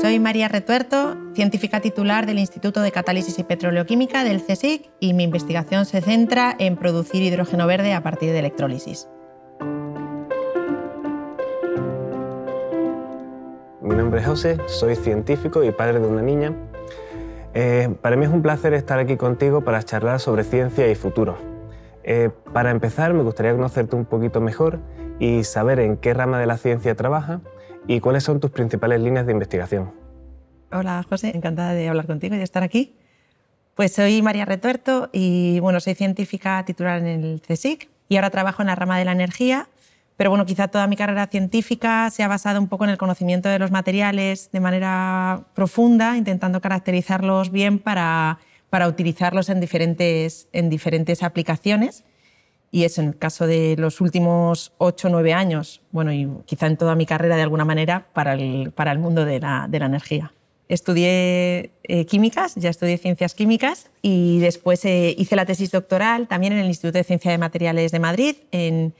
Soy María Retuerto, científica titular del Instituto de Catálisis y Petroleoquímica del CSIC y mi investigación se centra en producir hidrógeno verde a partir de electrólisis. Mi nombre es José, soy científico y padre de una niña. Eh, para mí es un placer estar aquí contigo para charlar sobre ciencia y futuro. Eh, para empezar, me gustaría conocerte un poquito mejor y saber en qué rama de la ciencia trabajas ¿Y cuáles son tus principales líneas de investigación? Hola, José, encantada de hablar contigo y de estar aquí. Pues soy María Retuerto y bueno, soy científica titular en el CSIC y ahora trabajo en la rama de la energía, pero bueno, quizá toda mi carrera científica se ha basado un poco en el conocimiento de los materiales de manera profunda, intentando caracterizarlos bien para, utilizarlos en diferentes aplicaciones y eso en el caso de los últimos ocho o 9 años, bueno, y quizá en toda mi carrera de alguna manera, para el, mundo de la, energía. Estudié eh, químicas, ya estudié ciencias químicas y después eh, hice la tesis doctoral también en el Instituto de Ciencia de Materiales de Madrid, en,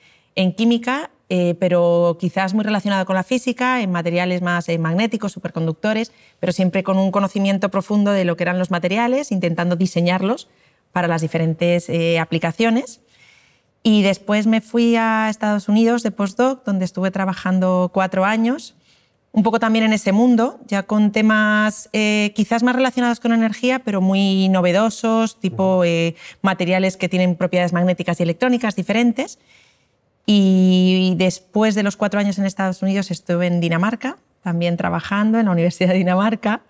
química, eh, pero quizás muy relacionada con la física, en materiales más magnéticos, superconductores, pero siempre con un conocimiento profundo de lo que eran los materiales, intentando diseñarlos para las diferentes aplicaciones. Y después me fui a Estados Unidos de postdoc, donde estuve trabajando cuatro años, un poco también en ese mundo, ya con temas eh, quizás más relacionados con energía, pero muy novedosos, tipo eh, materiales que tienen propiedades magnéticas y electrónicas diferentes. y después de los cuatro años en Estados Unidos estuve en Dinamarca, también trabajando en la Universidad de Dinamarca,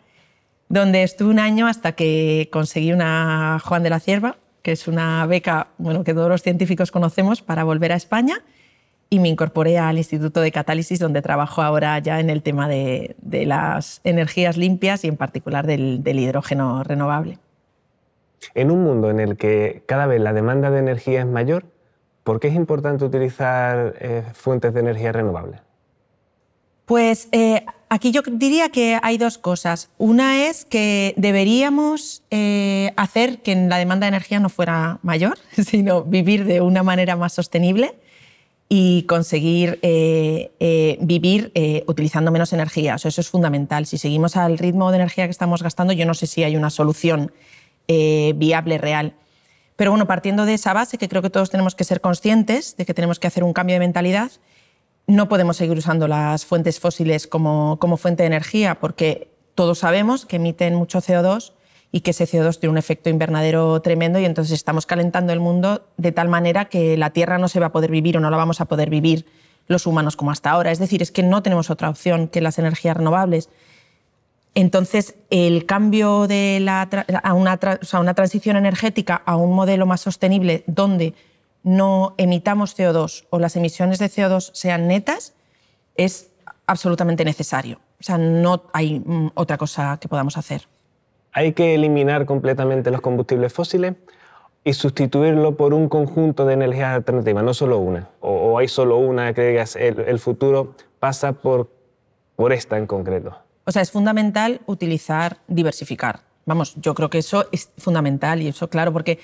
donde estuve un año hasta que conseguí una Juan de la Cierva, que es una beca bueno, que todos los científicos conocemos, para volver a España y me incorporé al Instituto de Catálisis, donde trabajo ahora ya en el tema de, las energías limpias y en particular del, hidrógeno renovable. En un mundo en el que cada vez la demanda de energía es mayor, ¿por qué es importante utilizar eh, fuentes de energía renovable? Pues eh, Aquí yo diría que hay dos cosas. Una es que deberíamos eh, hacer que la demanda de energía no fuera mayor, sino vivir de una manera más sostenible y conseguir eh, eh, vivir utilizando menos energía. eso es fundamental. Si seguimos al ritmo de energía que estamos gastando, yo no sé si hay una solución viable, real. Pero bueno, partiendo de esa base, que creo que todos tenemos que ser conscientes de que tenemos que hacer un cambio de mentalidad, no podemos seguir usando las fuentes fósiles como, como, fuente de energía porque todos sabemos que emiten mucho CO2 y que ese CO2 tiene un efecto invernadero tremendo y entonces estamos calentando el mundo de tal manera que la Tierra no se va a poder vivir o no la vamos a poder vivir los humanos como hasta ahora. Es decir, es que no tenemos otra opción que las energías renovables. Entonces, el cambio de la, a una, una transición energética a un modelo más sostenible donde no emitamos CO2 o las emisiones de CO2 sean netas, es absolutamente necesario. O sea, no hay mm, otra cosa que podamos hacer. Hay que eliminar completamente los combustibles fósiles y sustituirlo por un conjunto de energías alternativas, no solo una. O, hay solo una, que el, el, futuro pasa por, por esta en concreto. O sea, es fundamental utilizar, diversificar. Vamos, yo creo que eso es fundamental y eso, claro, porque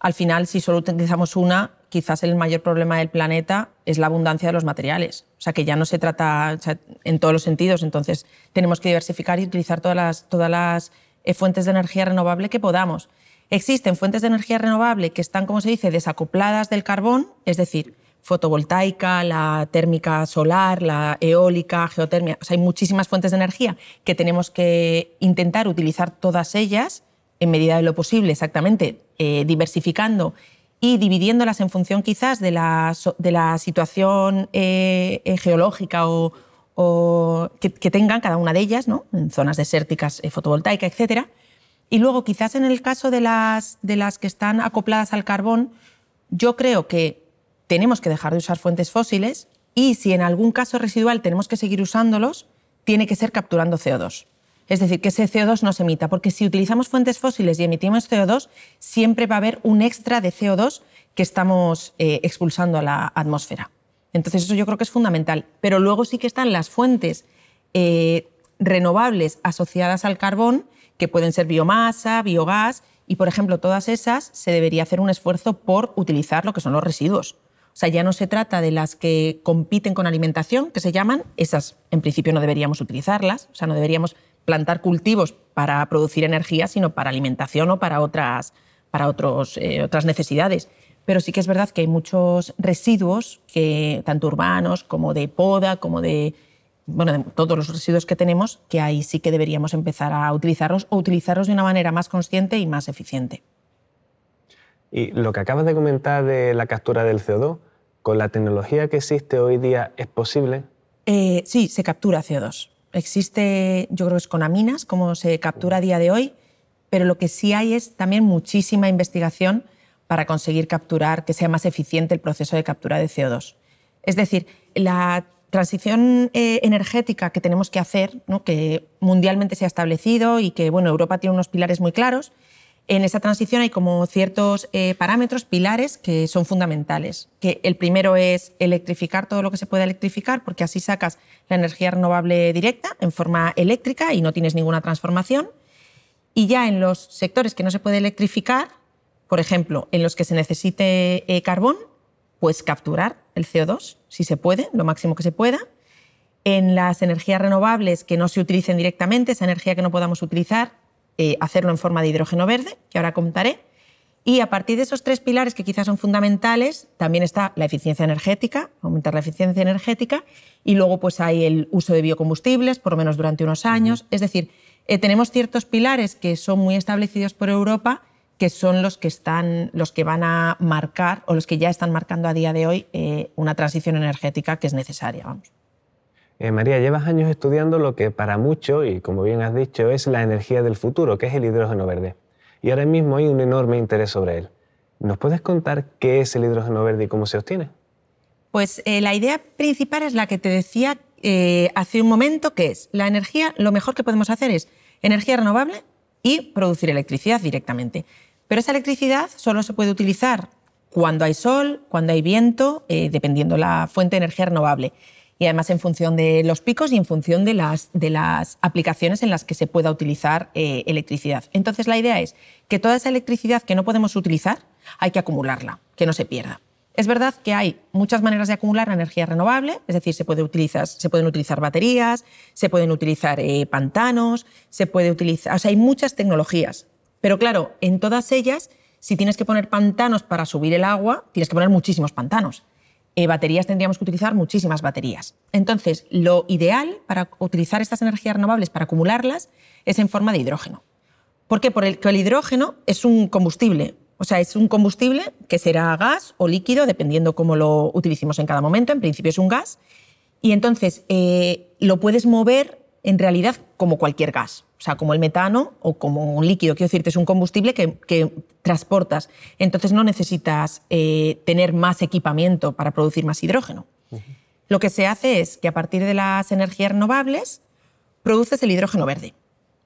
al final, si solo utilizamos una, quizás el mayor problema del planeta es la abundancia de los materiales. O sea, que ya no se trata en todos los sentidos. Entonces, tenemos que diversificar y utilizar todas las, todas las eh, fuentes de energía renovable que podamos. Existen fuentes de energía renovable que están, como se dice, desacopladas del carbón, es decir, fotovoltaica, la térmica solar, la eólica, geotermia. O sea, hay muchísimas fuentes de energía que tenemos que intentar utilizar todas ellas en medida de lo posible, exactamente, eh, diversificando y dividiéndolas en función quizás de la, de la situación eh, eh, geológica o, que, tengan cada una de ellas, ¿no? en zonas desérticas, fotovoltaicas, fotovoltaica, etc. Y luego quizás en el caso de las, de las que están acopladas al carbón, yo creo que tenemos que dejar de usar fuentes fósiles y si en algún caso residual tenemos que seguir usándolos, tiene que ser capturando CO2. Es decir, que ese CO2 no se emita, porque si utilizamos fuentes fósiles y emitimos CO2, siempre va a haber un extra de CO2 que estamos eh, expulsando a la atmósfera. Entonces eso yo creo que es fundamental. Pero luego sí que están las fuentes eh, renovables asociadas al carbón, que pueden ser biomasa, biogás, y por ejemplo todas esas se debería hacer un esfuerzo por utilizar lo que son los residuos. O sea, ya no se trata de las que compiten con alimentación, que se llaman, esas en principio no deberíamos utilizarlas, o sea, no deberíamos plantar cultivos para producir energía, sino para alimentación o para otras, para otros, eh, otras necesidades. Pero sí que es verdad que hay muchos residuos, que, tanto urbanos como de poda, como de, bueno, todos los residuos que tenemos, que ahí sí que deberíamos empezar a utilizarlos o utilizarlos de una manera más consciente y más eficiente. Y lo que acabas de comentar de la captura del CO2, ¿con la tecnología que existe hoy día es posible? Eh, sí, se captura CO2 existe, yo creo que es con aminas, como se captura a día de hoy, pero lo que sí hay es también muchísima investigación para conseguir capturar, que sea más eficiente el proceso de captura de CO2. Es decir, la transición eh, energética que tenemos que hacer, que mundialmente se ha establecido y que bueno, Europa tiene unos pilares muy claros, en esa transición hay como ciertos eh, parámetros, pilares, que son fundamentales. Que el primero es electrificar todo lo que se puede electrificar, porque así sacas la energía renovable directa en forma eléctrica y no tienes ninguna transformación. Y ya en los sectores que no se puede electrificar, por ejemplo, en los que se necesite eh, carbón, pues capturar el CO2, si se puede, lo máximo que se pueda. En las energías renovables que no se utilicen directamente, esa energía que no podamos utilizar, eh, hacerlo en forma de hidrógeno verde, que ahora contaré. Y a partir de esos tres pilares que quizás son fundamentales, también está la eficiencia energética, aumentar la eficiencia energética, y luego pues hay el uso de biocombustibles, por lo menos durante unos años. Es decir, eh, tenemos ciertos pilares que son muy establecidos por Europa, que son los que, están, los que van a marcar o los que ya están marcando a día de hoy eh, una transición energética que es necesaria. Vamos. Eh, María, llevas años estudiando lo que para muchos, y como bien has dicho, es la energía del futuro, que es el hidrógeno verde. Y ahora mismo hay un enorme interés sobre él. ¿Nos puedes contar qué es el hidrógeno verde y cómo se obtiene? Pues eh, la idea principal es la que te decía eh, hace un momento, que es la energía, lo mejor que podemos hacer es energía renovable y producir electricidad directamente. Pero esa electricidad solo se puede utilizar cuando hay sol, cuando hay viento, dependiendo la fuente de energía renovable y además en función de los picos y en función de las, de las aplicaciones en las que se pueda utilizar eh, electricidad. Entonces la idea es que toda esa electricidad que no podemos utilizar hay que acumularla, que no se pierda. Es verdad que hay muchas maneras de acumular energía renovable, es decir, se, pueden utilizar baterías, se pueden utilizar eh, pantanos, se puede utilizar, o sea, hay muchas tecnologías. Pero claro, en todas ellas, si tienes que poner pantanos para subir el agua, tienes que poner muchísimos pantanos. Eh, baterías tendríamos que utilizar muchísimas baterías. Entonces, lo ideal para utilizar estas energías renovables, para acumularlas, es en forma de hidrógeno. ¿Por qué? Porque el hidrógeno es un combustible. O sea, es un combustible que será gas o líquido, dependiendo cómo lo utilicemos en cada momento. En principio es un gas. Y entonces eh, lo puedes mover en realidad como cualquier gas o sea, como el metano o como un líquido. Quiero decirte, es un combustible que, transportas. Entonces no necesitas eh, tener más equipamiento para producir más hidrógeno. Lo que se hace es que a partir de las energías renovables produces el hidrógeno verde.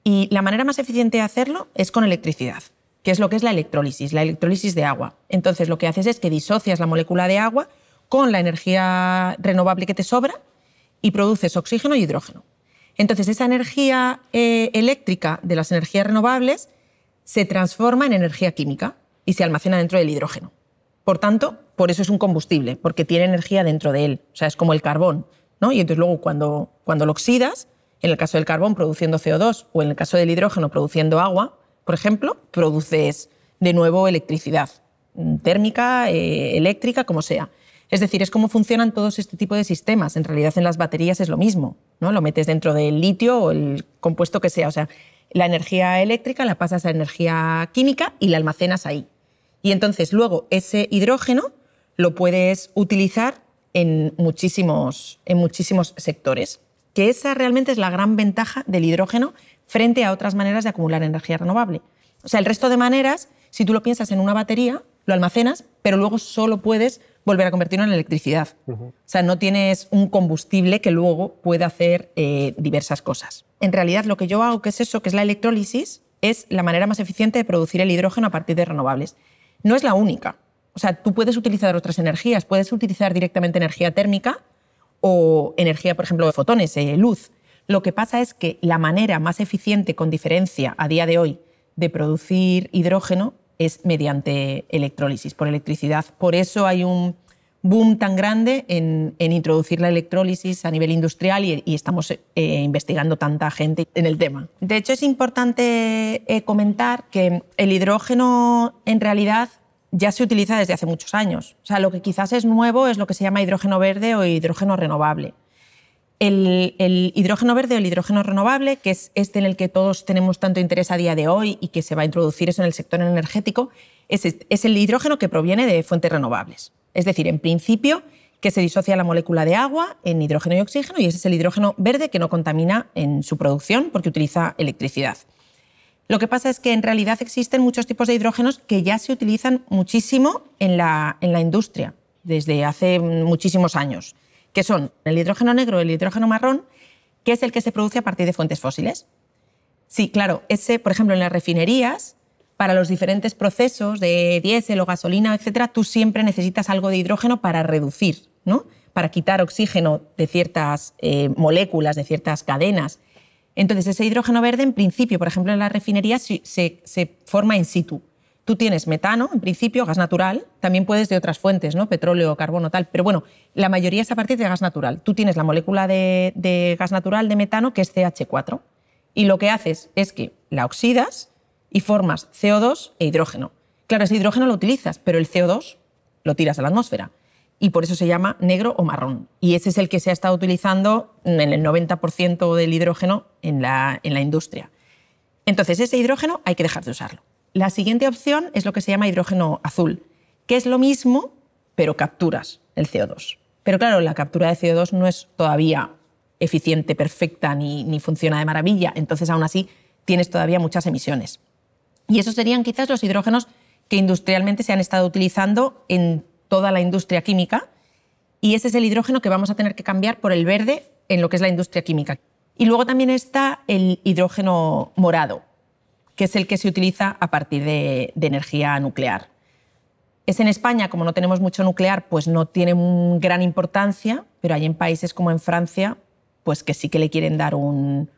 Y la manera más eficiente de hacerlo es con electricidad, que es lo que es la electrólisis, la electrólisis de agua. Entonces lo que haces es que disocias la molécula de agua con la energía renovable que te sobra y produces oxígeno y hidrógeno. Entonces, esa energía eh, eléctrica de las energías renovables se transforma en energía química y se almacena dentro del hidrógeno. Por tanto, por eso es un combustible, porque tiene energía dentro de él. O sea, es como el carbón. ¿no? Y entonces luego cuando, lo oxidas, en el caso del carbón produciendo CO2 o en el caso del hidrógeno produciendo agua, por ejemplo, produces de nuevo electricidad mm, térmica, eh, eléctrica, como sea. Es decir, es cómo funcionan todos este tipo de sistemas. En realidad en las baterías es lo mismo, ¿no? Lo metes dentro del litio o el compuesto que sea, o sea, la energía eléctrica la pasas a energía química y la almacenas ahí. Y entonces luego ese hidrógeno lo puedes utilizar en muchísimos, en muchísimos sectores. Que esa realmente es la gran ventaja del hidrógeno frente a otras maneras de acumular energía renovable. O sea, el resto de maneras, si tú lo piensas en una batería, lo almacenas, pero luego solo puedes volver a convertirlo en electricidad. O sea, no tienes un combustible que luego pueda hacer eh, diversas cosas. En realidad, lo que yo hago, que es eso, que es la electrólisis, es la manera más eficiente de producir el hidrógeno a partir de renovables. No es la única. O sea, tú puedes utilizar otras energías, puedes utilizar directamente energía térmica o energía, por ejemplo, de fotones, eh, luz. Lo que pasa es que la manera más eficiente, con diferencia, a día de hoy, de producir hidrógeno es mediante electrólisis, por electricidad. Por eso hay un boom tan grande en, introducir la electrólisis a nivel industrial y, estamos eh, investigando tanta gente en el tema. De hecho, es importante eh, comentar que el hidrógeno en realidad ya se utiliza desde hace muchos años. O sea, lo que quizás es nuevo es lo que se llama hidrógeno verde o hidrógeno renovable el, hidrógeno verde o el hidrógeno renovable, que es este en el que todos tenemos tanto interés a día de hoy y que se va a introducir eso en el sector energético, es, el hidrógeno que proviene de fuentes renovables. Es decir, en principio, que se disocia la molécula de agua en hidrógeno y oxígeno y ese es el hidrógeno verde que no contamina en su producción porque utiliza electricidad. Lo que pasa es que en realidad existen muchos tipos de hidrógenos que ya se utilizan muchísimo en la industria desde hace muchísimos años que son el hidrógeno negro y el hidrógeno marrón, que es el que se produce a partir de fuentes fósiles. Sí, claro, ese, por ejemplo, en las refinerías, para los diferentes procesos de diésel o gasolina, etcétera, tú siempre necesitas algo de hidrógeno para reducir, ¿no? para quitar oxígeno de ciertas eh, moléculas, de ciertas cadenas. Entonces, ese hidrógeno verde, en principio, por ejemplo, en las refinerías se, se forma in situ, Tú tienes metano, en principio, gas natural, también puedes de otras fuentes, ¿no? petróleo, carbono, tal, pero bueno, la mayoría es a partir de gas natural. Tú tienes la molécula de, gas natural de metano que es CH4 y lo que haces es que la oxidas y formas CO2 e hidrógeno. Claro, ese hidrógeno lo utilizas, pero el CO2 lo tiras a la atmósfera y por eso se llama negro o marrón. Y ese es el que se ha estado utilizando en el 90% del hidrógeno en la industria. Entonces, ese hidrógeno hay que dejar de usarlo. La siguiente opción es lo que se llama hidrógeno azul, que es lo mismo, pero capturas el CO2. Pero claro, la captura de CO2 no es todavía eficiente, perfecta, ni, ni funciona de maravilla. Entonces, aún así, tienes todavía muchas emisiones. Y esos serían quizás los hidrógenos que industrialmente se han estado utilizando en toda la industria química. Y ese es el hidrógeno que vamos a tener que cambiar por el verde en lo que es la industria química. Y luego también está el hidrógeno morado, que es el que se utiliza a partir de, energía nuclear. Es en España, como no tenemos mucho nuclear, pues no tiene gran importancia, pero hay en países como en Francia, pues que sí que le quieren dar un,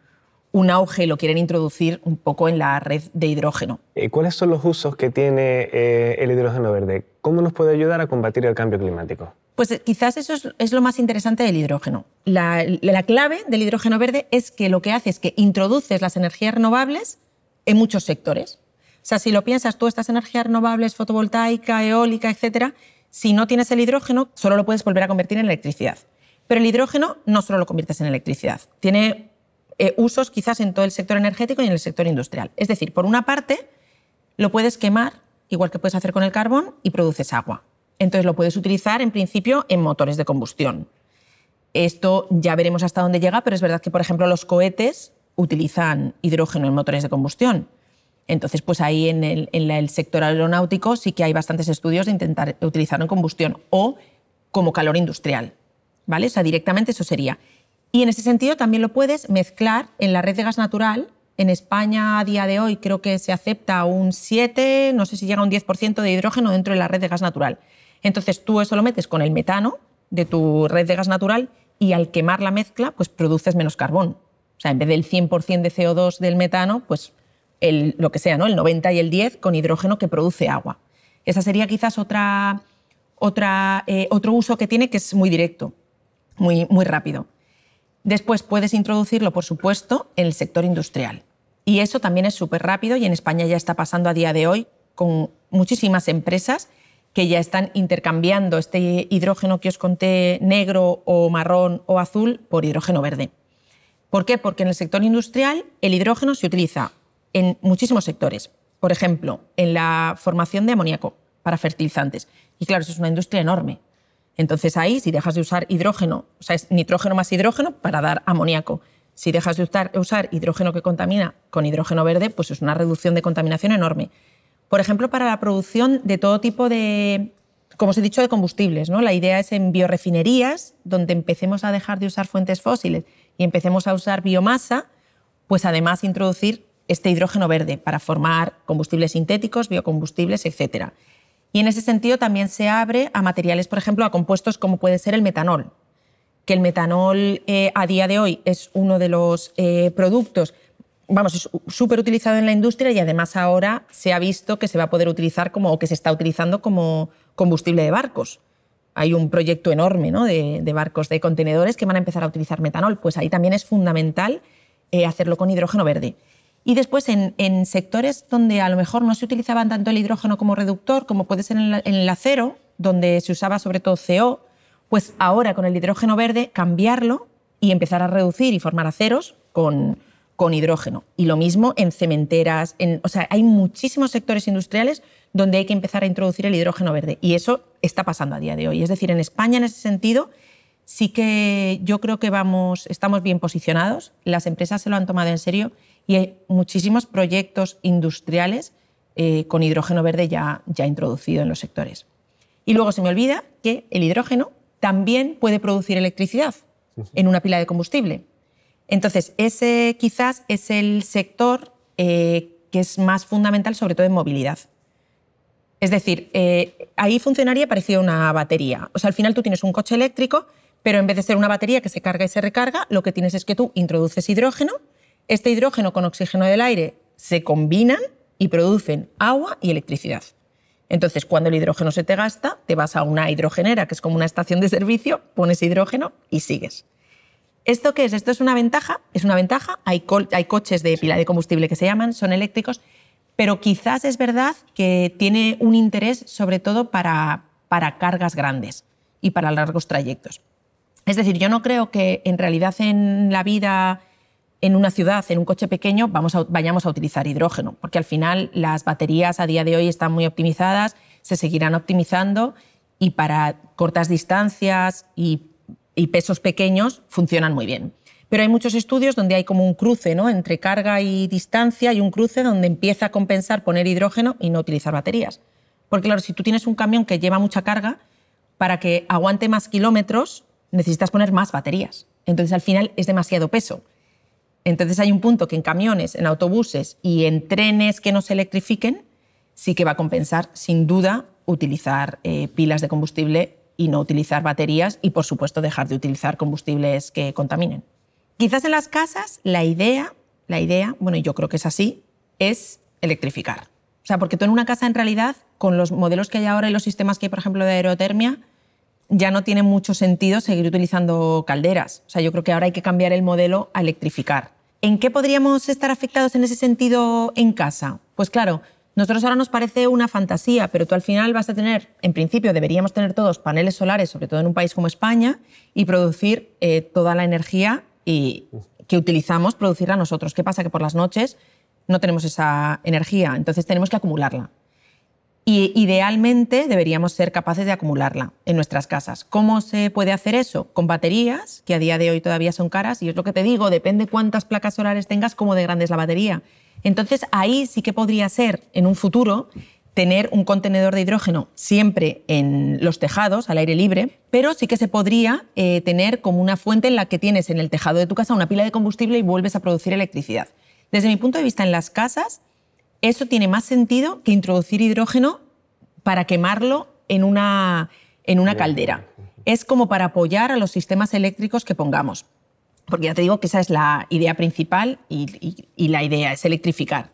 auge y lo quieren introducir un poco en la red de hidrógeno. ¿Y eh, cuáles son los usos que tiene eh, el hidrógeno verde? ¿Cómo nos puede ayudar a combatir el cambio climático? Pues eh, quizás eso es, lo más interesante del hidrógeno. la clave del hidrógeno verde es que lo que hace es que introduces las energías renovables en muchos sectores. O sea, si lo piensas, tú estas energías renovables, fotovoltaica, eólica, etcétera, si no tienes el hidrógeno, solo lo puedes volver a convertir en electricidad. Pero el hidrógeno no solo lo conviertes en electricidad, tiene eh, usos quizás en todo el sector energético y en el sector industrial. Es decir, por una parte, lo puedes quemar, igual que puedes hacer con el carbón, y produces agua. Entonces lo puedes utilizar en principio en motores de combustión. Esto ya veremos hasta dónde llega, pero es verdad que, por ejemplo, los cohetes utilizan hidrógeno en motores de combustión. Entonces, pues ahí en el, sector aeronáutico sí que hay bastantes estudios de intentar utilizarlo en combustión o como calor industrial. ¿Vale? O sea, directamente eso sería. Y en ese sentido también lo puedes mezclar en la red de gas natural. En España a día de hoy creo que se acepta un 7, no sé si llega a un 10% de hidrógeno dentro de la red de gas natural. Entonces tú eso lo metes con el metano de tu red de gas natural y al quemar la mezcla pues produces menos carbón. O sea, en vez del 100% de CO2 del metano, pues lo que sea, ¿no? el 90 y el 10 con hidrógeno que produce agua. Esa sería quizás otra, otra, eh, otro uso que tiene que es muy directo, muy, muy rápido. Después puedes introducirlo, por supuesto, en el sector industrial. Y eso también es súper rápido y en España ya está pasando a día de hoy con muchísimas empresas que ya están intercambiando este hidrógeno que os conté negro o marrón o azul por hidrógeno verde. ¿Por qué? Porque en el sector industrial el hidrógeno se utiliza en muchísimos sectores. Por ejemplo, en la formación de amoníaco para fertilizantes. Y claro, eso es una industria enorme. Entonces ahí, si dejas de usar hidrógeno, o sea, es nitrógeno más hidrógeno para dar amoníaco. Si dejas de usar hidrógeno que contamina con hidrógeno verde, pues es una reducción de contaminación enorme. Por ejemplo, para la producción de todo tipo de, como os he dicho, de combustibles. ¿no? La idea es en biorefinerías, donde empecemos a dejar de usar fuentes fósiles y empecemos a usar biomasa, pues además introducir este hidrógeno verde para formar combustibles sintéticos, biocombustibles, etc. Y en ese sentido también se abre a materiales, por ejemplo, a compuestos como puede ser el metanol, que el metanol eh, a día de hoy es uno de los eh, productos, vamos, súper utilizado en la industria y además ahora se ha visto que se va a poder utilizar como, o que se está utilizando como combustible de barcos hay un proyecto enorme de, barcos de contenedores que van a empezar a utilizar metanol. Pues ahí también es fundamental eh, hacerlo con hidrógeno verde. Y después, en, sectores donde a lo mejor no se utilizaba tanto el hidrógeno como reductor, como puede ser en el, acero, donde se usaba sobre todo CO, pues ahora con el hidrógeno verde cambiarlo y empezar a reducir y formar aceros con, hidrógeno. Y lo mismo en cementeras, o sea, hay muchísimos sectores industriales donde hay que empezar a introducir el hidrógeno verde. Y eso está pasando a día de hoy. Es decir, en España, en ese sentido, sí que yo creo que vamos, estamos bien posicionados, las empresas se lo han tomado en serio y hay muchísimos proyectos industriales eh, con hidrógeno verde ya, ya introducido en los sectores. Y luego se me olvida que el hidrógeno también puede producir electricidad en una pila de combustible. Entonces, ese quizás es el sector eh, que es más fundamental, sobre todo en movilidad. Es decir, eh, ahí funcionaría parecido a una batería. O sea, al final tú tienes un coche eléctrico, pero en vez de ser una batería que se carga y se recarga, lo que tienes es que tú introduces hidrógeno, este hidrógeno con oxígeno del aire se combinan y producen agua y electricidad. Entonces, cuando el hidrógeno se te gasta, te vas a una hidrogenera, que es como una estación de servicio, pones hidrógeno y sigues. ¿Esto qué es? Esto es una ventaja, es una ventaja. Hay, hay coches de pila de combustible que se llaman, son eléctricos, pero quizás es verdad que tiene un interés sobre todo para, cargas grandes y para largos trayectos. Es decir, yo no creo que en realidad en la vida, en una ciudad, en un coche pequeño, vayamos a utilizar hidrógeno, porque al final las baterías a día de hoy están muy optimizadas, se seguirán optimizando y para cortas distancias y pesos pequeños funcionan muy bien pero hay muchos estudios donde hay como un cruce ¿no? entre carga y distancia, y un cruce donde empieza a compensar poner hidrógeno y no utilizar baterías. Porque claro, si tú tienes un camión que lleva mucha carga, para que aguante más kilómetros necesitas poner más baterías. Entonces al final es demasiado peso. Entonces hay un punto que en camiones, en autobuses y en trenes que no se electrifiquen, sí que va a compensar sin duda utilizar eh, pilas de combustible y no utilizar baterías y por supuesto dejar de utilizar combustibles que contaminen. Quizás en las casas la idea, la idea, bueno, yo creo que es así, es electrificar. O sea, porque tú en una casa en realidad, con los modelos que hay ahora y los sistemas que hay, por ejemplo, de aerotermia, ya no tiene mucho sentido seguir utilizando calderas. O sea, yo creo que ahora hay que cambiar el modelo a electrificar. ¿En qué podríamos estar afectados en ese sentido en casa? Pues claro, nosotros ahora nos parece una fantasía, pero tú al final vas a tener, en principio deberíamos tener todos paneles solares, sobre todo en un país como España, y producir eh, toda la energía y que utilizamos producirla nosotros. ¿Qué pasa? Que por las noches no tenemos esa energía, entonces tenemos que acumularla. Y idealmente deberíamos ser capaces de acumularla en nuestras casas. ¿Cómo se puede hacer eso? Con baterías, que a día de hoy todavía son caras, y es lo que te digo, depende cuántas placas solares tengas, cómo de grande es la batería. Entonces ahí sí que podría ser en un futuro tener un contenedor de hidrógeno siempre en los tejados, al aire libre, pero sí que se podría eh, tener como una fuente en la que tienes en el tejado de tu casa una pila de combustible y vuelves a producir electricidad. Desde mi punto de vista, en las casas, eso tiene más sentido que introducir hidrógeno para quemarlo en una, en una caldera. Es como para apoyar a los sistemas eléctricos que pongamos. Porque ya te digo que esa es la idea principal y la idea es electrificar.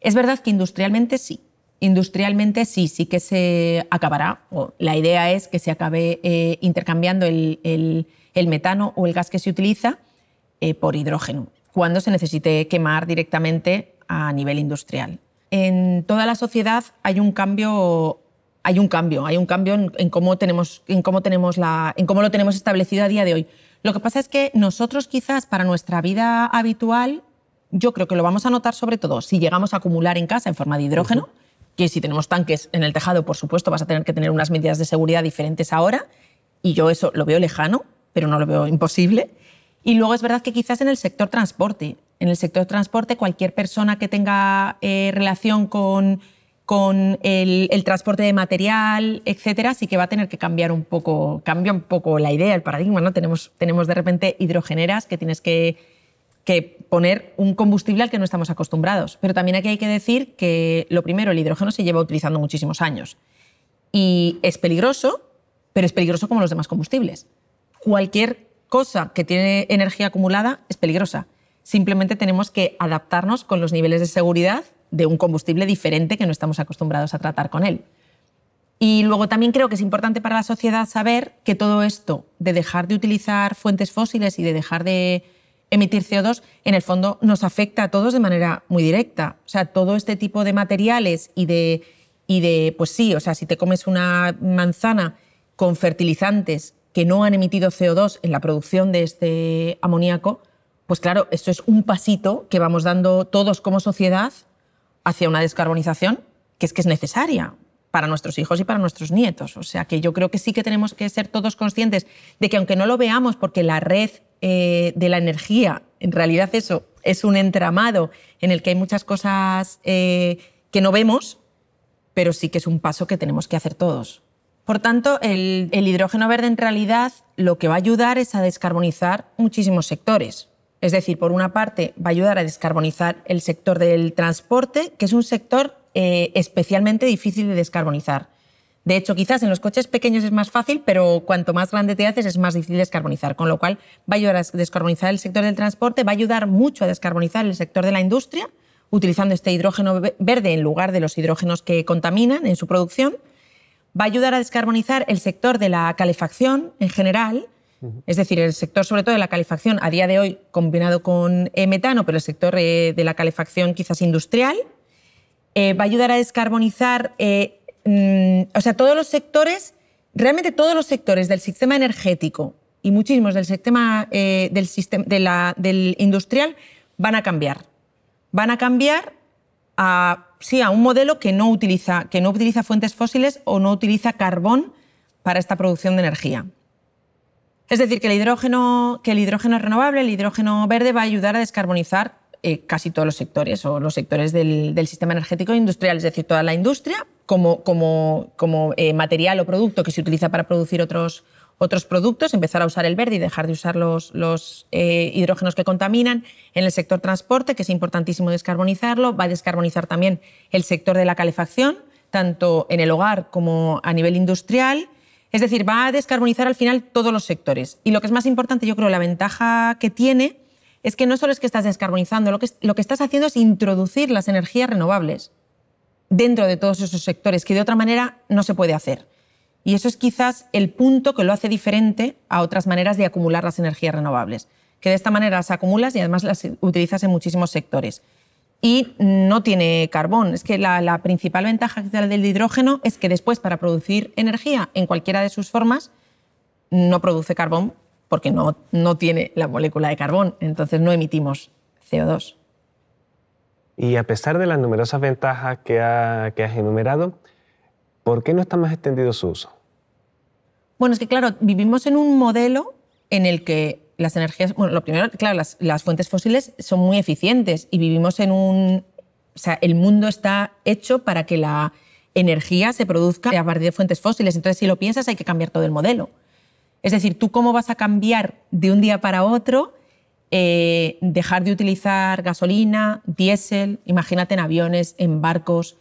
Es verdad que industrialmente sí, Industrialmente sí, sí que se acabará. O la idea es que se acabe eh, intercambiando el, metano o el gas que se utiliza eh, por hidrógeno, cuando se necesite quemar directamente a nivel industrial. En toda la sociedad hay un cambio, hay un cambio, hay un cambio en, cómo, tenemos, en, cómo, tenemos en cómo lo tenemos establecido a día de hoy. Lo que pasa es que nosotros quizás para nuestra vida habitual, yo creo que lo vamos a notar sobre todo si llegamos a acumular en casa en forma de hidrógeno que si tenemos tanques en el tejado, por supuesto, vas a tener que tener unas medidas de seguridad diferentes ahora. Y yo eso lo veo lejano, pero no lo veo imposible. Y luego es verdad que quizás en el sector transporte, en el sector transporte cualquier persona que tenga eh, relación con, con el, el, transporte de material, etcétera, sí que va a tener que cambiar un poco, cambia un poco la idea, el paradigma, ¿no? Tenemos, tenemos de repente hidrogeneras que tienes que que poner un combustible al que no estamos acostumbrados. Pero también aquí hay que decir que, lo primero, el hidrógeno se lleva utilizando muchísimos años. Y es peligroso, pero es peligroso como los demás combustibles. Cualquier cosa que tiene energía acumulada es peligrosa. Simplemente tenemos que adaptarnos con los niveles de seguridad de un combustible diferente que no estamos acostumbrados a tratar con él. Y luego también creo que es importante para la sociedad saber que todo esto de dejar de utilizar fuentes fósiles y de dejar de emitir CO2 en el fondo nos afecta a todos de manera muy directa. O sea, todo este tipo de materiales y de, y de pues sí, o sea, si te comes una manzana con fertilizantes que no han emitido CO2 en la producción de este amoníaco, pues claro, esto es un pasito que vamos dando todos como sociedad hacia una descarbonización que es que es necesaria para nuestros hijos y para nuestros nietos. O sea que yo creo que sí que tenemos que ser todos conscientes de que aunque no lo veamos porque la red eh, de la energía, en realidad eso es un entramado en el que hay muchas cosas eh, que no vemos, pero sí que es un paso que tenemos que hacer todos. Por tanto, el, hidrógeno verde en realidad lo que va a ayudar es a descarbonizar muchísimos sectores. Es decir, por una parte, va a ayudar a descarbonizar el sector del transporte, que es un sector eh, especialmente difícil de descarbonizar. De hecho, quizás en los coches pequeños es más fácil, pero cuanto más grande te haces es más difícil descarbonizar, con lo cual va a ayudar a descarbonizar el sector del transporte, va a ayudar mucho a descarbonizar el sector de la industria, utilizando este hidrógeno verde en lugar de los hidrógenos que contaminan en su producción. Va a ayudar a descarbonizar el sector de la calefacción en general, es decir, el sector sobre todo de la calefacción, a día de hoy combinado con eh, metano, pero el sector eh, de la calefacción quizás industrial, eh, va a ayudar a descarbonizar Mm, o sea, todos los sectores, realmente todos los sectores del sistema energético y muchísimos del sistema, eh, del, sistema del industrial van a cambiar. Van a cambiar a, a un modelo que no, utiliza, que no utiliza fuentes fósiles o no utiliza carbón para esta producción de energía. Es decir, que el, hidrógeno, que el hidrógeno renovable, el hidrógeno verde, va a ayudar a descarbonizar eh, casi todos los sectores o los sectores del, sistema energético industrial, es decir, toda la industria como, eh, material o producto que se utiliza para producir otros, otros productos, empezar a usar el verde y dejar de usar los, eh, hidrógenos que contaminan. En el sector transporte, que es importantísimo descarbonizarlo, va a descarbonizar también el sector de la calefacción, tanto en el hogar como a nivel industrial. Es decir, va a descarbonizar al final todos los sectores. Y lo que es más importante, yo creo, la ventaja que tiene es que no solo es que estás descarbonizando, lo que, lo que estás haciendo es introducir las energías renovables dentro de todos esos sectores, que de otra manera no se puede hacer. Y eso es quizás el punto que lo hace diferente a otras maneras de acumular las energías renovables, que de esta manera las acumulas y además las utilizas en muchísimos sectores. Y no tiene carbón. Es que la, la principal ventaja del hidrógeno es que después para producir energía en cualquiera de sus formas no produce carbón porque no, no tiene la molécula de carbón, entonces no emitimos CO2. Y a pesar de las numerosas ventajas que, ha, que has enumerado, ¿por qué no está más extendido su uso? Bueno, es que claro, vivimos en un modelo en el que las energías, bueno, lo primero, claro, las, las fuentes fósiles son muy eficientes y vivimos en un, o sea, el mundo está hecho para que la energía se produzca a partir de fuentes fósiles. Entonces, si lo piensas, hay que cambiar todo el modelo. Es decir, tú cómo vas a cambiar de un día para otro, eh, dejar de utilizar gasolina, diésel, imagínate en aviones, en barcos,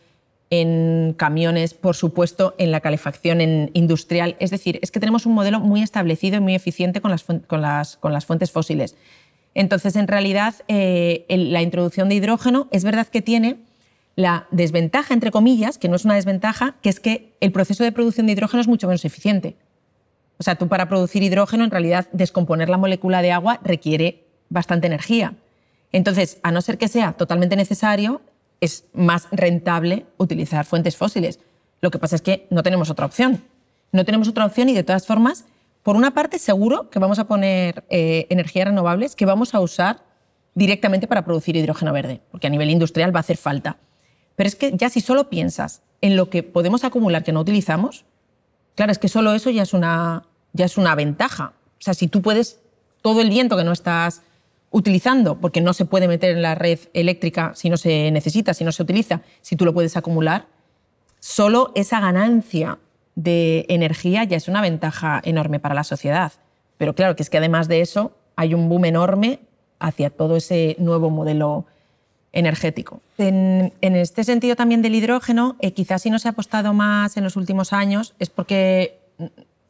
en camiones, por supuesto, en la calefacción en industrial. Es decir, es que tenemos un modelo muy establecido y muy eficiente con las, fuentes fósiles. Entonces, en realidad, eh, la introducción de hidrógeno es verdad que tiene la desventaja, entre comillas, que no es una desventaja, que es que el proceso de producción de hidrógeno es mucho menos eficiente. O sea, tú para producir hidrógeno, en realidad, descomponer la molécula de agua requiere bastante energía. Entonces, a no ser que sea totalmente necesario, es más rentable utilizar fuentes fósiles. Lo que pasa es que no tenemos otra opción. No tenemos otra opción y, de todas formas, por una parte, seguro que vamos a poner eh, energías renovables que vamos a usar directamente para producir hidrógeno verde, porque a nivel industrial va a hacer falta. Pero es que ya si solo piensas en lo que podemos acumular que no utilizamos, Claro, es que solo eso ya es una, ventaja. O sea, si tú puedes todo el viento que no estás utilizando, porque no se puede meter en la red eléctrica si no se necesita, si no se utiliza, si tú lo puedes acumular, solo esa ganancia de energía ya es una ventaja enorme para la sociedad. Pero claro, que es que además de eso hay un boom enorme hacia todo ese nuevo modelo energético. En, este sentido también del hidrógeno, eh, quizás si no se ha apostado más en los últimos años es porque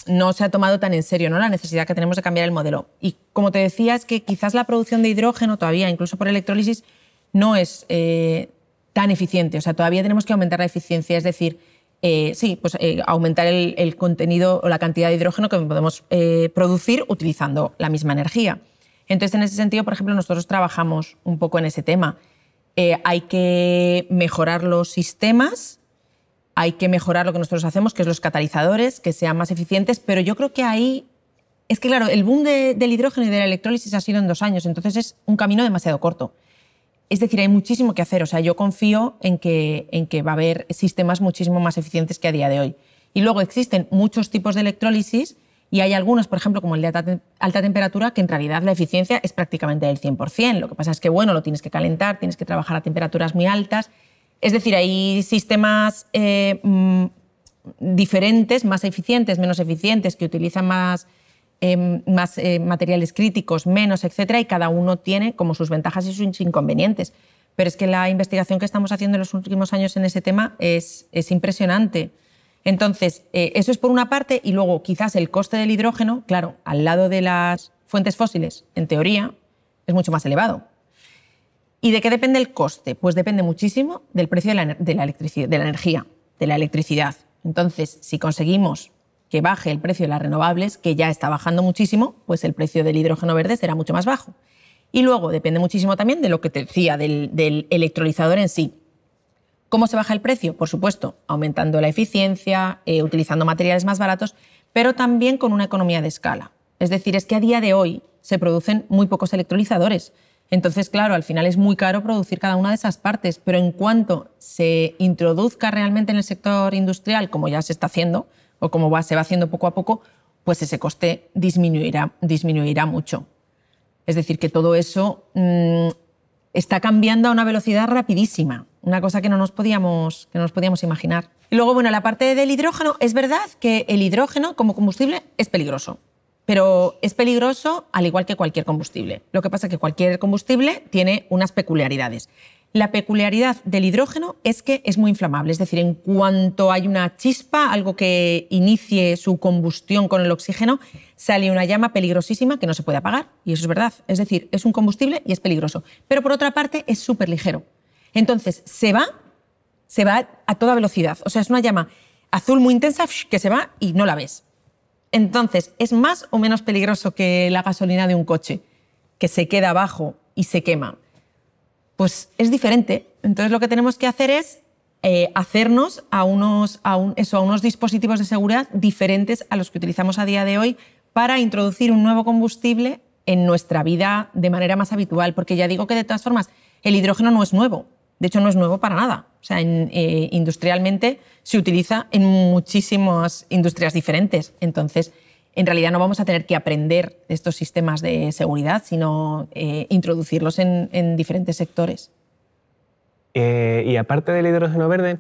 no se ha tomado tan en serio ¿no? la necesidad que tenemos de cambiar el modelo. Y como te decía, es que quizás la producción de hidrógeno todavía, incluso por electrólisis, no es eh, tan eficiente. O sea, todavía tenemos que aumentar la eficiencia, es decir, eh, sí, pues aumentar el, contenido o la cantidad de hidrógeno que podemos producir utilizando la misma energía. Entonces, en ese sentido, por ejemplo, nosotros trabajamos un poco en ese tema. Eh, hay que mejorar los sistemas, hay que mejorar lo que nosotros hacemos, que es los catalizadores, que sean más eficientes, pero yo creo que ahí... Es que, claro, el boom del hidrógeno y de la electrólisis ha sido en dos años, entonces es un camino demasiado corto. Es decir, hay muchísimo que hacer. O sea, yo confío en que, en que va a haber sistemas muchísimo más eficientes que a día de hoy. Y luego existen muchos tipos de electrólisis y hay algunos, por ejemplo, como el de alta, temperatura, que en realidad la eficiencia es prácticamente del 100%. Lo que pasa es que, bueno, lo tienes que calentar, tienes que trabajar a temperaturas muy altas. Es decir, hay sistemas eh, mm, diferentes, más eficientes, menos eficientes, que utilizan más, em, eh, materiales críticos, menos, etcétera, y cada uno tiene como sus ventajas y sus inconvenientes. Pero es que la investigación que estamos haciendo en los últimos años en ese tema es impresionante. Entonces, eh, eso es por una parte y luego quizás el coste del hidrógeno, claro, al lado de las fuentes fósiles, en teoría, es mucho más elevado. ¿Y de qué depende el coste? Pues depende muchísimo del precio de la, electricidad, de la energía, de la electricidad. Entonces, si conseguimos que baje el precio de las renovables, que ya está bajando muchísimo, pues el precio del hidrógeno verde será mucho más bajo. Y luego depende muchísimo también de lo que te decía, del, del electrolizador en sí. ¿Cómo se baja el precio? Por supuesto, aumentando la eficiencia, eh, utilizando materiales más baratos, pero también con una economía de escala. Es decir, es que a día de hoy se producen muy pocos electrolizadores. Entonces, claro, al final es muy caro producir cada una de esas partes, pero en cuanto se introduzca realmente en el sector industrial, como ya se está haciendo, o como se va haciendo poco a poco, pues ese coste disminuirá, mucho. Es decir, que todo eso mm, está cambiando a una velocidad rapidísima una cosa que no nos podíamos, que nos podíamos imaginar. Y luego, bueno, la parte del hidrógeno, es verdad que el hidrógeno como combustible es peligroso, pero es peligroso al igual que cualquier combustible. Lo que pasa es que cualquier combustible tiene unas peculiaridades. La peculiaridad del hidrógeno es que es muy inflamable, es decir, en cuanto hay una chispa, algo que inicie su combustión con el oxígeno, sale una llama peligrosísima que no se puede apagar, y eso es verdad. Es decir, es un combustible y es peligroso. Pero por otra parte, es súper ligero. Entonces, se va, se va a toda velocidad. O sea, es una llama azul muy intensa que se va y no la ves. Entonces, ¿es más o menos peligroso que la gasolina de un coche, que se queda abajo y se quema? Pues es diferente. Entonces, lo que tenemos que hacer es eh, hacernos a unos, eso, a unos dispositivos de seguridad diferentes a los que utilizamos a día de hoy para introducir un nuevo combustible en nuestra vida de manera más habitual. Porque ya digo que, de todas formas, el hidrógeno no es nuevo. De hecho, no es nuevo para nada. O sea, eh, industrialmente se utiliza en muchísimas industrias diferentes. Entonces, en realidad no vamos a tener que aprender estos sistemas de seguridad, sino eh, introducirlos en, diferentes sectores. Eh, y aparte del hidrógeno verde,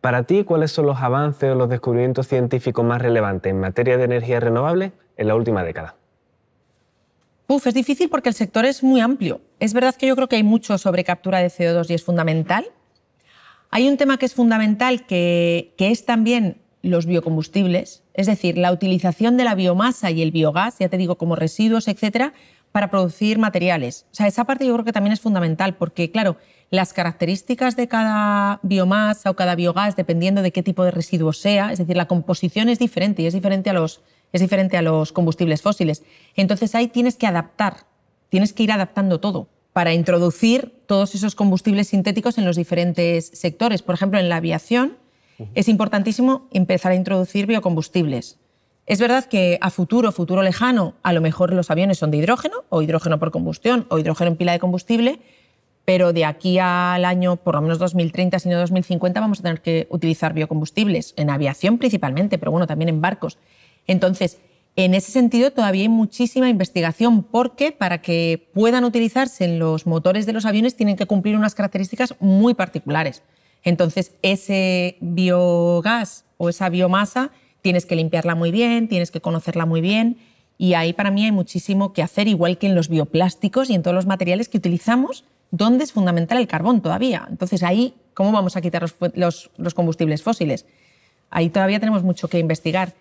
para ti, ¿cuáles son los avances o los descubrimientos científicos más relevantes en materia de energía renovable en la última década? Uf, es difícil porque el sector es muy amplio. Es verdad que yo creo que hay mucho sobre captura de CO2 y es fundamental. Hay un tema que es fundamental que, que es también los biocombustibles, es decir, la utilización de la biomasa y el biogás, ya te digo, como residuos, etcétera, para producir materiales. O sea, esa parte yo creo que también es fundamental porque, claro, las características de cada biomasa o cada biogás, dependiendo de qué tipo de residuo sea, es decir, la composición es diferente y es diferente a los, es diferente a los combustibles fósiles. Entonces ahí tienes que adaptar, tienes que ir adaptando todo para introducir todos esos combustibles sintéticos en los diferentes sectores. Por ejemplo, en la aviación es importantísimo empezar a introducir biocombustibles. Es verdad que a futuro, futuro lejano, a lo mejor los aviones son de hidrógeno, o hidrógeno por combustión, o hidrógeno en pila de combustible, pero de aquí al año, por lo menos 2030, sino 2050, vamos a tener que utilizar biocombustibles, en aviación principalmente, pero bueno, también en barcos. Entonces, en ese sentido, todavía hay muchísima investigación porque para que puedan utilizarse en los motores de los aviones tienen que cumplir unas características muy particulares. Entonces, ese biogás o esa biomasa tienes que limpiarla muy bien, tienes que conocerla muy bien y ahí para mí hay muchísimo que hacer, igual que en los bioplásticos y en todos los materiales que utilizamos, donde es fundamental el carbón todavía. Entonces, ahí, ¿cómo vamos a quitar los, los combustibles fósiles? Ahí todavía tenemos mucho que investigar.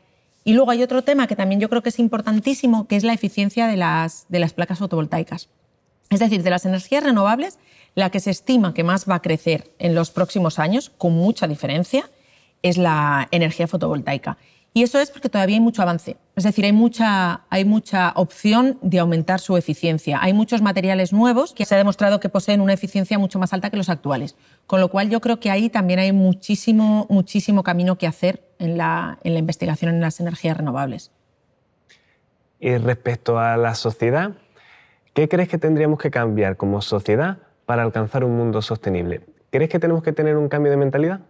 Y luego hay otro tema que también yo creo que es importantísimo, que es la eficiencia de las, de las placas fotovoltaicas. Es decir, de las energías renovables, la que se estima que más va a crecer en los próximos años, con mucha diferencia, es la energía fotovoltaica. Y eso es porque todavía hay mucho avance. Es decir, hay mucha, hay mucha opción de aumentar su eficiencia. Hay muchos materiales nuevos que se ha demostrado que poseen una eficiencia mucho más alta que los actuales. Con lo cual yo creo que ahí también hay muchísimo, muchísimo camino que hacer en la, en la investigación en las energías renovables. Y respecto a la sociedad, ¿qué crees que tendríamos que cambiar como sociedad para alcanzar un mundo sostenible? ¿Crees que tenemos que tener un cambio de mentalidad?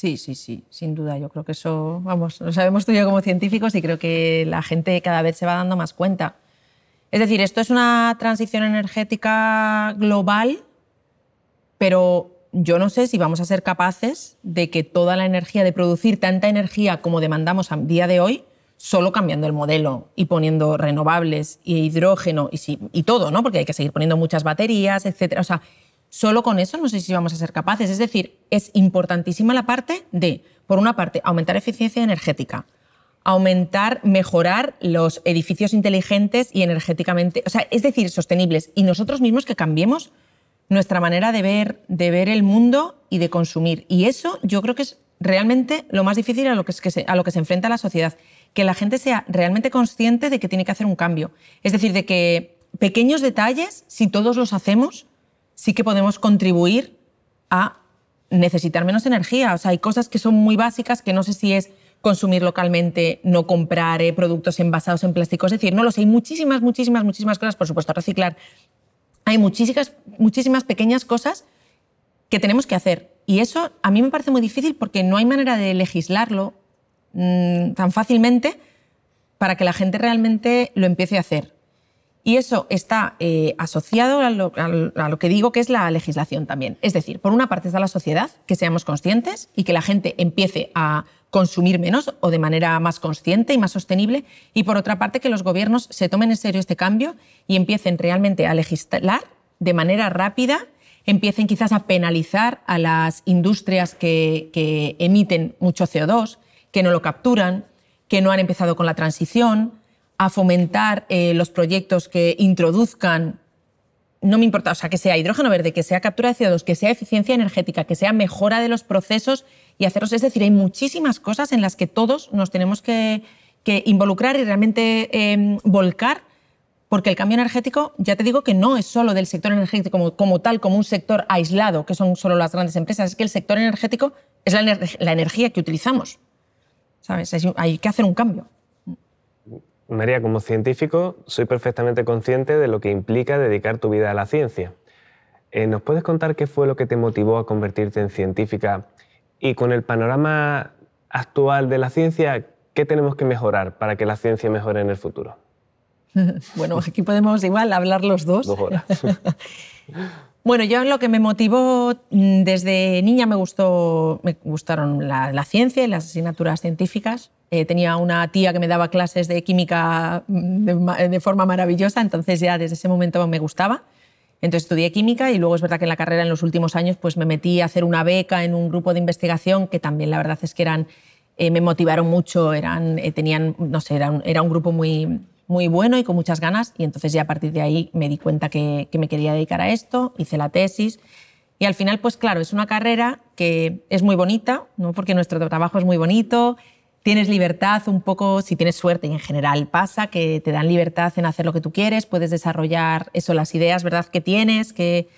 Sí, sí, sí, sin duda. Yo creo que eso, vamos, lo sabemos tú y yo como científicos y creo que la gente cada vez se va dando más cuenta. Es decir, esto es una transición energética global, pero yo no sé si vamos a ser capaces de que toda la energía, de producir tanta energía como demandamos a día de hoy, solo cambiando el modelo y poniendo renovables y hidrógeno y, sí, y todo, ¿no? Porque hay que seguir poniendo muchas baterías, etcétera. O sea, Solo con eso no sé si vamos a ser capaces. Es decir, es importantísima la parte de, por una parte, aumentar eficiencia energética, aumentar, mejorar los edificios inteligentes y energéticamente, o sea, es decir, sostenibles. Y nosotros mismos que cambiemos nuestra manera de ver, de ver el mundo y de consumir. Y eso yo creo que es realmente lo más difícil a lo que, a lo que se enfrenta la sociedad, que la gente sea realmente consciente de que tiene que hacer un cambio. Es decir, de que pequeños detalles, si todos los hacemos, sí que podemos contribuir a necesitar menos energía. O sea, hay cosas que son muy básicas que no sé si es consumir localmente, no comprar eh, productos envasados en plástico. Es decir, no lo sé, hay muchísimas, muchísimas, muchísimas cosas, por supuesto, reciclar. Hay muchísimas, muchísimas pequeñas cosas que tenemos que hacer. Y eso a mí me parece muy difícil porque no hay manera de legislarlo mm, tan fácilmente para que la gente realmente lo empiece a hacer. Y eso está eh, asociado a lo, que digo que es la legislación también. Es decir, por una parte está la sociedad, que seamos conscientes y que la gente empiece a consumir menos o de manera más consciente y más sostenible. Y por otra parte, que los gobiernos se tomen en serio este cambio y empiecen realmente a legislar de manera rápida, empiecen quizás a penalizar a las industrias que, que emiten mucho CO2, que no lo capturan, que no han empezado con la transición, a fomentar eh, los proyectos que introduzcan, no me importa, o sea, que sea hidrógeno verde, que sea captura de CO2, que sea eficiencia energética, que sea mejora de los procesos y hacerlos. Es decir, hay muchísimas cosas en las que todos nos tenemos que, involucrar y realmente em, volcar porque el cambio energético, ya te digo que no es solo del sector energético como, tal, como un sector aislado, que son solo las grandes empresas, es que el sector energético es la, energía que utilizamos. ¿Sabes? hay que hacer un cambio. María, como científico, soy perfectamente consciente de lo que implica dedicar tu vida a la ciencia. Eh, ¿Nos puedes contar qué fue lo que te motivó a convertirte en científica? Y con el panorama actual de la ciencia, ¿qué tenemos que mejorar para que la ciencia mejore en el futuro? Bueno, aquí podemos igual hablar los dos. Bueno, yo lo que me motivó mm, desde niña me gustó, me gustaron la, ciencia y las asignaturas científicas. Eh, tenía una tía que me daba clases de química mm, de, forma maravillosa, entonces ya desde ese momento me gustaba. Entonces estudié química y luego es verdad que en la carrera en los últimos años pues me metí a hacer una beca en un grupo de investigación que también la verdad es que eran eh, me motivaron mucho, eran eh, tenían no sé, era un grupo muy muy bueno y con muchas ganas. Y entonces ya a partir de ahí me di cuenta que, me quería dedicar a esto, hice la tesis. Y al final, pues claro, es una carrera que es muy bonita, porque nuestro trabajo es muy bonito, tienes libertad un poco, si tienes suerte y en general pasa, que te dan libertad en hacer lo que tú quieres, puedes desarrollar eso, las ideas ¿verdad? que tienes. Que...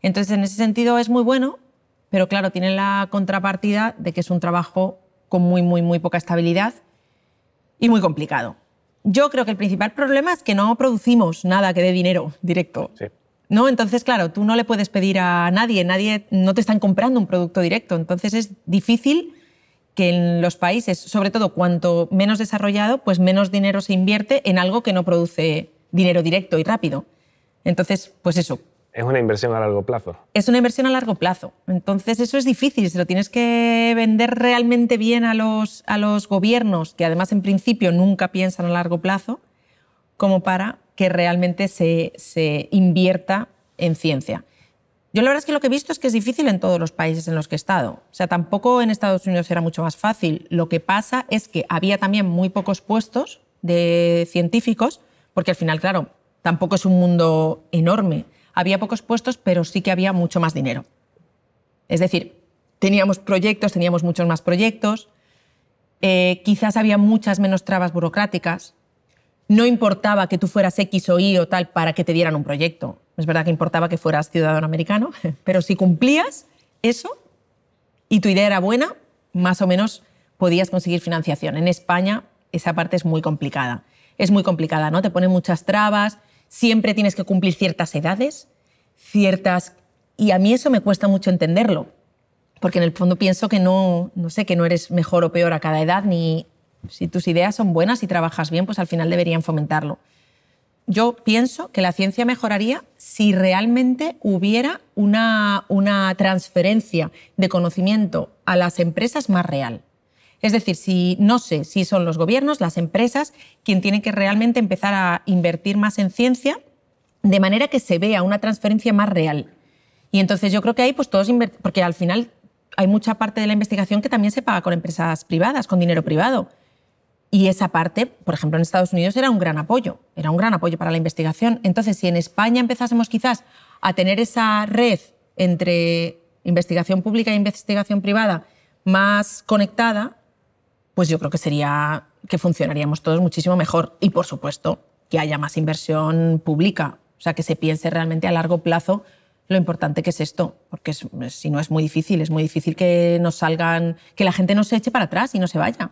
Entonces, en ese sentido es muy bueno, pero claro, tiene la contrapartida de que es un trabajo con muy, muy, muy poca estabilidad y muy complicado yo creo que el principal problema es que no producimos nada que dé dinero directo. ¿No? Entonces, claro, tú no le puedes pedir a nadie, nadie no te están comprando un producto directo. Entonces es difícil que en los países, sobre todo cuanto menos desarrollado, pues menos dinero se invierte en algo que no produce dinero directo y rápido. Entonces, pues eso, es una inversión a largo plazo. Es una inversión a largo plazo. Entonces eso es difícil, se lo tienes que vender realmente bien a los, a los gobiernos, que además en principio nunca piensan a largo plazo, como para que realmente se, se invierta en ciencia. Yo la verdad es que lo que he visto es que es difícil en todos los países en los que he estado. O sea, tampoco en Estados Unidos era mucho más fácil. Lo que pasa es que había también muy pocos puestos de científicos, porque al final, claro, tampoco es un mundo enorme había pocos puestos, pero sí que había mucho más dinero. Es decir, teníamos proyectos, teníamos muchos más proyectos, eh, quizás había muchas menos trabas burocráticas, no importaba que tú fueras X o Y o tal para que te dieran un proyecto. Es verdad que importaba que fueras ciudadano americano, pero si cumplías eso y tu idea era buena, más o menos podías conseguir financiación. En España esa parte es muy complicada. Es muy complicada, ¿no? Te ponen muchas trabas, siempre tienes que cumplir ciertas edades, ciertas... Y a mí eso me cuesta mucho entenderlo, porque en el fondo pienso que no, sé, que no eres mejor o peor a cada edad, ni si tus ideas son buenas y trabajas bien, pues al final deberían fomentarlo. Yo pienso que la ciencia mejoraría si realmente hubiera una, una transferencia de conocimiento a las empresas más real. Es decir, si no sé si son los gobiernos, las empresas, quien tiene que realmente empezar a invertir más en ciencia, de manera que se vea una transferencia más real. Y entonces yo creo que ahí pues todos porque al final hay mucha parte de la investigación que también se paga con empresas privadas, con dinero privado. Y esa parte, por ejemplo, en Estados Unidos era un gran apoyo, era un gran apoyo para la investigación. Entonces, si en España empezásemos quizás a tener esa red entre investigación pública e investigación privada más conectada, pues yo creo que sería que funcionaríamos todos muchísimo mejor. Y por supuesto, que haya más inversión pública, o sea, que se piense realmente a largo plazo lo importante que es esto, porque si no es muy difícil, es muy difícil que nos salgan, que la gente no se eche para atrás y no se vaya.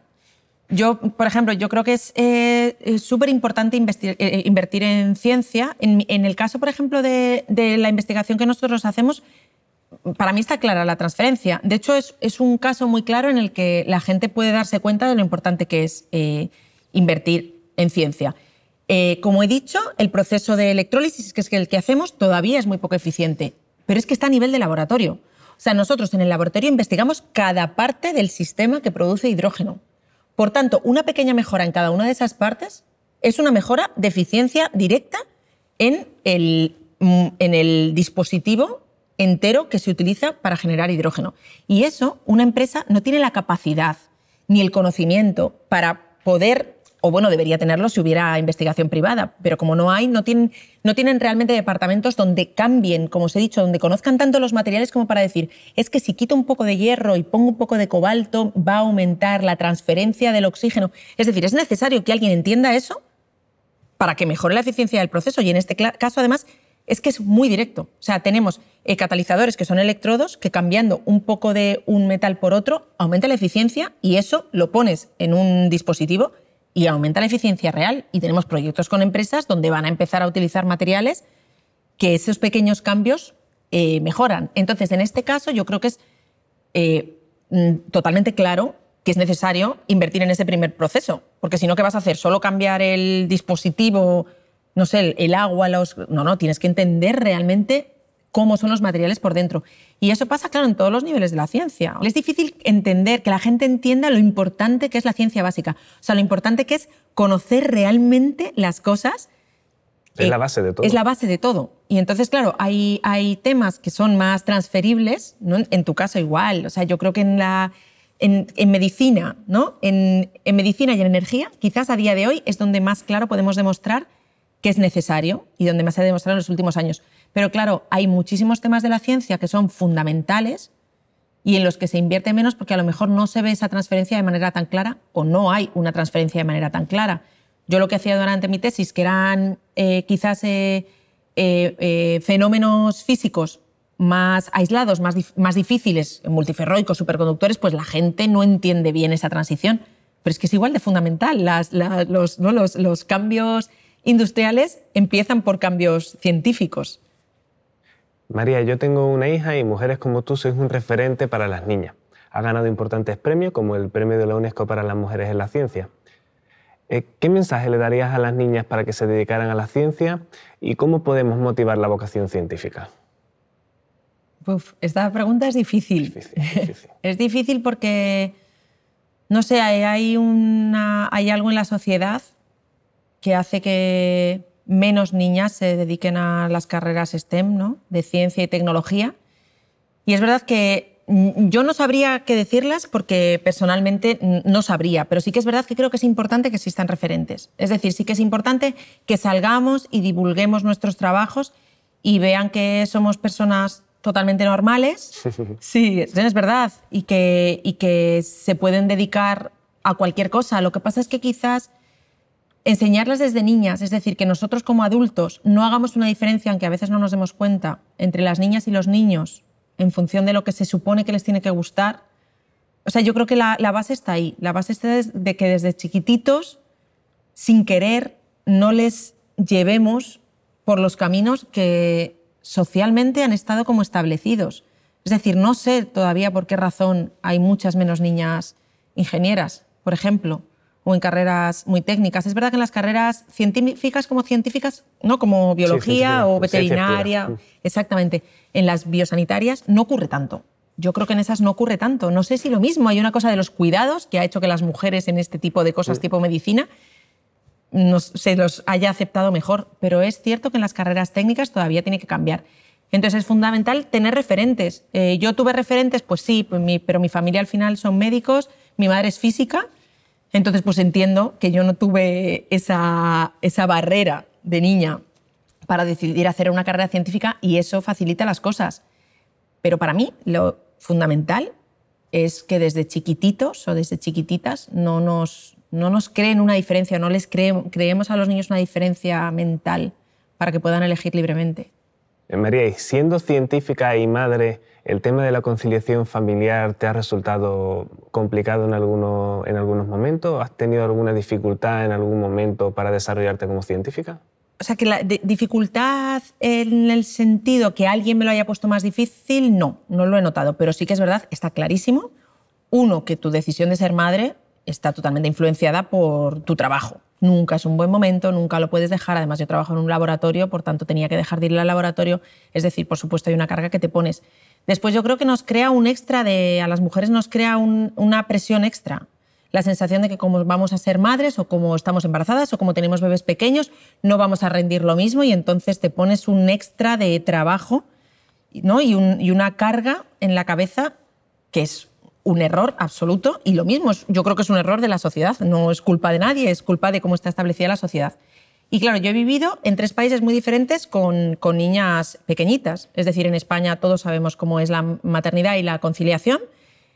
Yo, por ejemplo, yo creo que es eh, súper importante eh, eh, invertir en ciencia. En, el caso, por ejemplo, de la investigación que nosotros hacemos, para mí está clara la transferencia. De hecho, es, un caso muy claro en el que la gente puede darse cuenta de lo importante que es eh, invertir en ciencia. Eh, como he dicho, el proceso de electrólisis, que es el que hacemos, todavía es muy poco eficiente, pero es que está a nivel de laboratorio. O sea, nosotros en el laboratorio investigamos cada parte del sistema que produce hidrógeno. Por tanto, una pequeña mejora en cada una de esas partes es una mejora de eficiencia directa en el mm, dispositivo entero que se utiliza para generar hidrógeno. Y eso una empresa no tiene la capacidad ni el conocimiento para poder, o bueno, debería tenerlo si hubiera investigación privada, pero como no hay, no tienen, no tienen realmente departamentos donde cambien, como os he dicho, donde conozcan tanto los materiales como para decir, es que si quito un poco de hierro y pongo un poco de cobalto, va a aumentar la transferencia del oxígeno. Es decir, es necesario que alguien entienda eso para que mejore la eficiencia del proceso y en este caso además es que es muy directo. O sea, tenemos eh, catalizadores que son electrodos que cambiando un poco de un metal por otro aumenta la eficiencia y eso lo pones en un dispositivo y aumenta la eficiencia real. Y tenemos proyectos con empresas donde van a empezar a utilizar materiales que esos pequeños cambios eh, mejoran. Entonces, en este caso, yo creo que es eh, mm, totalmente claro que es necesario invertir en ese primer proceso, porque si no, ¿qué vas a hacer? ¿Solo cambiar el dispositivo? no sé, el, agua, los... No, no, tienes que entender realmente cómo son los materiales por dentro. Y eso pasa, claro, en todos los niveles de la ciencia. Es difícil entender, que la gente entienda lo importante que es la ciencia básica. O sea, lo importante que es conocer realmente las cosas. Es la base de todo. Es la base de todo. Y entonces, claro, hay, hay temas que son más transferibles, en tu caso igual. O sea, yo creo que en la... medicina, ¿no? En, en medicina y en energía, quizás a día de hoy es donde más claro podemos demostrar que es necesario y donde más se ha demostrado en los últimos años. Pero claro, hay muchísimos temas de la ciencia que son fundamentales y en los que se invierte menos porque a lo mejor no se ve esa transferencia de manera tan clara o no hay una transferencia de manera tan clara. Yo lo que hacía durante mi tesis, que eran eh, quizás eh, eh, fenómenos físicos más aislados, más, más difíciles, multiferroicos, superconductores, pues la gente no entiende bien esa transición. Pero es que es igual de fundamental. los, ¿no? los, los cambios industriales empiezan por cambios científicos. María, yo tengo una hija y mujeres como tú sois un referente para las niñas. Ha ganado importantes premios como el Premio de la UNESCO para las Mujeres en la Ciencia. Eh, ¿Qué mensaje le darías a las niñas para que se dedicaran a la ciencia y cómo podemos motivar la vocación científica? esta pregunta es difícil. Es difícil, porque, no sé, hay, hay algo en la sociedad que hace que menos niñas se dediquen a las carreras STEM, ¿no? de ciencia y tecnología. Y es verdad que mm, yo no sabría qué decirlas porque personalmente no sabría, pero sí que es verdad que creo que es importante que existan referentes. Es decir, sí que es importante que salgamos y divulguemos nuestros trabajos y vean que somos personas totalmente normales. Sí, es verdad. Y que, y que se pueden dedicar a cualquier cosa. Lo que pasa es que quizás enseñarlas desde niñas, es decir, que nosotros como adultos no hagamos una diferencia, aunque a veces no nos demos cuenta, entre las niñas y los niños en función de lo que se supone que les tiene que gustar. O sea, yo creo que la, base está ahí. La base está de que desde chiquititos, sin querer, no les llevemos por los caminos que socialmente han estado como establecidos. Es decir, no sé todavía por qué razón hay muchas menos niñas ingenieras, por ejemplo o en carreras muy técnicas. Es verdad que en las carreras científicas como científicas, no como biología o veterinaria, exactamente, en las biosanitarias no ocurre tanto. Yo creo que en esas no ocurre tanto. No sé si lo mismo, hay una cosa de los cuidados que ha hecho que las mujeres en este tipo de cosas tipo medicina no se los haya aceptado mejor, pero es cierto que en las carreras técnicas todavía tiene que cambiar. Entonces es fundamental tener referentes. Eh, yo tuve referentes, pues sí, pero mi familia al final son médicos, mi madre es física entonces, pues entiendo que yo no tuve esa, barrera de niña para decidir hacer una carrera científica y eso facilita las cosas. Pero para mí lo fundamental es que desde chiquititos o desde chiquititas no nos, creen una diferencia, no les creemos a los niños una diferencia mental para que puedan elegir libremente. María, siendo científica y madre, ¿el tema de la conciliación familiar te ha resultado complicado en, en algunos momentos? ¿Has tenido alguna dificultad en algún momento para desarrollarte como científica? O sea, que la dificultad en el sentido que alguien me lo haya puesto más difícil, no, no lo he notado, pero sí que es verdad, está clarísimo, uno, que tu decisión de ser madre está totalmente influenciada por tu trabajo nunca es un buen momento, nunca lo puedes dejar. Además, yo trabajo en un laboratorio, por tanto tenía que dejar de ir al laboratorio. Es decir, por supuesto, hay una carga que te pones. Después yo creo que nos crea un extra de, a las mujeres nos crea una presión extra. La sensación de que como vamos a ser madres o como estamos embarazadas o como tenemos bebés pequeños, no vamos a rendir lo mismo y entonces te pones un extra de trabajo ¿no? y, y una carga en la cabeza que es un error absoluto y lo mismo, yo creo que es un error de la sociedad, no es culpa de nadie, es culpa de cómo está establecida la sociedad. Y claro, yo he vivido en tres países muy diferentes con, niñas pequeñitas, es decir, en España todos sabemos cómo es la maternidad y la conciliación.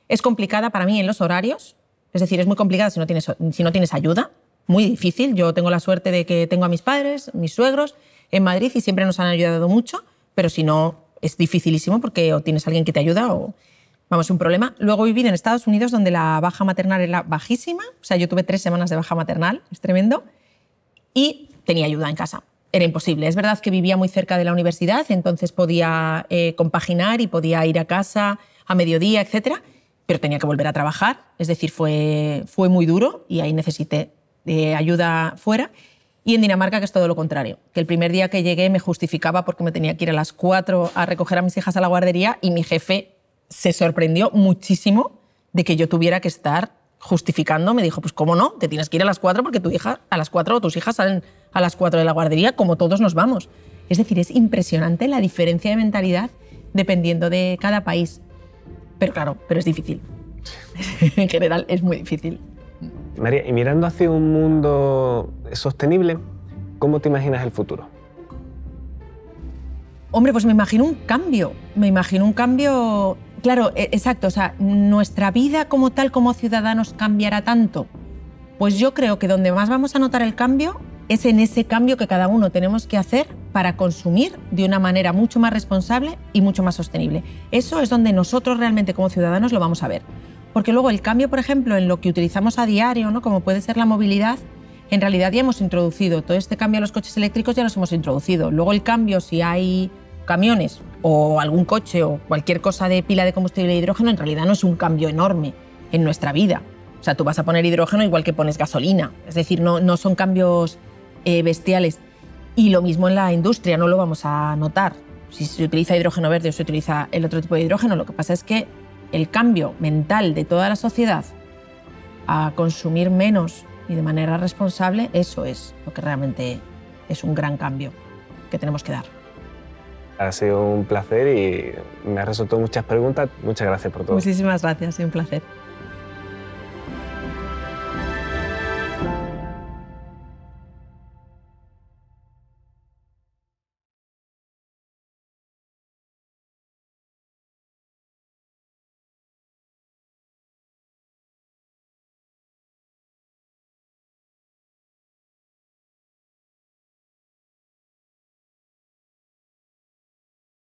Es complicada para mí en los horarios, es decir, es muy complicada si no tienes, si no tienes ayuda, muy difícil. Yo tengo la suerte de que tengo a mis padres, mis suegros en Madrid y siempre nos han ayudado mucho, pero si no, es dificilísimo porque o tienes alguien que te ayuda o vamos, un problema. Luego viví en Estados Unidos donde la baja maternal era bajísima, o sea, yo tuve tres semanas de baja maternal, es tremendo, y tenía ayuda en casa. Era imposible. Es verdad que vivía muy cerca de la universidad, entonces podía eh, compaginar y podía ir a casa a mediodía, etcétera, pero tenía que volver a trabajar, es decir, fue, fue muy duro y ahí necesité eh, ayuda fuera. Y en Dinamarca, que es todo lo contrario, que el primer día que llegué me justificaba porque me tenía que ir a las cuatro a recoger a mis hijas a la guardería y mi jefe se sorprendió muchísimo de que yo tuviera que estar justificando. Me dijo, pues cómo no, te tienes que ir a las cuatro, porque tu hija a las cuatro o tus hijas salen a las cuatro de la guardería como todos nos vamos. Es decir, es impresionante la diferencia de mentalidad dependiendo de cada país. Pero claro, pero es difícil. en general es muy difícil. María, y mirando hacia un mundo sostenible, ¿cómo te imaginas el futuro? Hombre, pues me imagino un cambio. Me imagino un cambio Claro, e, exacto. O sea, ¿nuestra vida como tal, como ciudadanos, cambiará tanto? Pues yo creo que donde más vamos a notar el cambio es en ese cambio que cada uno tenemos que hacer para consumir de una manera mucho más responsable y mucho más sostenible. Eso es donde nosotros realmente como ciudadanos lo vamos a ver. Porque luego el cambio, por ejemplo, en lo que utilizamos a diario, ¿no? como puede ser la movilidad, en realidad ya hemos introducido todo este cambio a los coches eléctricos, ya los hemos introducido. Luego el cambio si hay camiones, o algún coche o cualquier cosa de pila de combustible de hidrógeno, en realidad no es un cambio enorme en nuestra vida. O sea, tú vas a poner hidrógeno igual que pones gasolina. Es decir, no, no son cambios eh, bestiales. Y lo mismo en la industria, no lo vamos a notar. Si se utiliza hidrógeno verde o se utiliza el otro tipo de hidrógeno, lo que pasa es que el cambio mental de toda la sociedad a consumir menos y de manera responsable, eso es lo que realmente es un gran cambio que tenemos que dar. Ha sido un placer y me has resuelto muchas preguntas. Muchas gracias por todo. Muchísimas gracias, un placer.